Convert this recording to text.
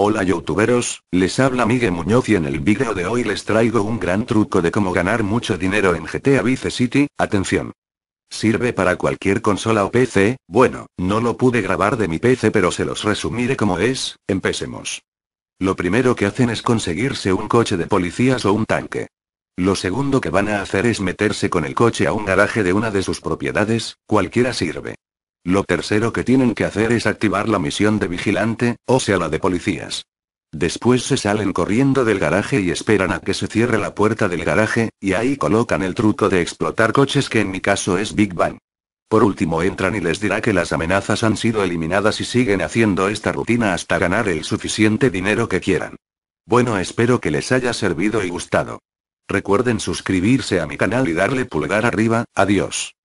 Hola youtuberos, les habla Miguel Muñoz y en el vídeo de hoy les traigo un gran truco de cómo ganar mucho dinero en GTA Vice City, atención. Sirve para cualquier consola o PC, bueno, no lo pude grabar de mi PC pero se los resumiré como es, empecemos. Lo primero que hacen es conseguirse un coche de policías o un tanque. Lo segundo que van a hacer es meterse con el coche a un garaje de una de sus propiedades, cualquiera sirve. Lo tercero que tienen que hacer es activar la misión de vigilante, o sea la de policías. Después se salen corriendo del garaje y esperan a que se cierre la puerta del garaje, y ahí colocan el truco de explotar coches que en mi caso es Big Bang. Por último entran y les dirá que las amenazas han sido eliminadas y siguen haciendo esta rutina hasta ganar el suficiente dinero que quieran. Bueno espero que les haya servido y gustado. Recuerden suscribirse a mi canal y darle pulgar arriba, adiós.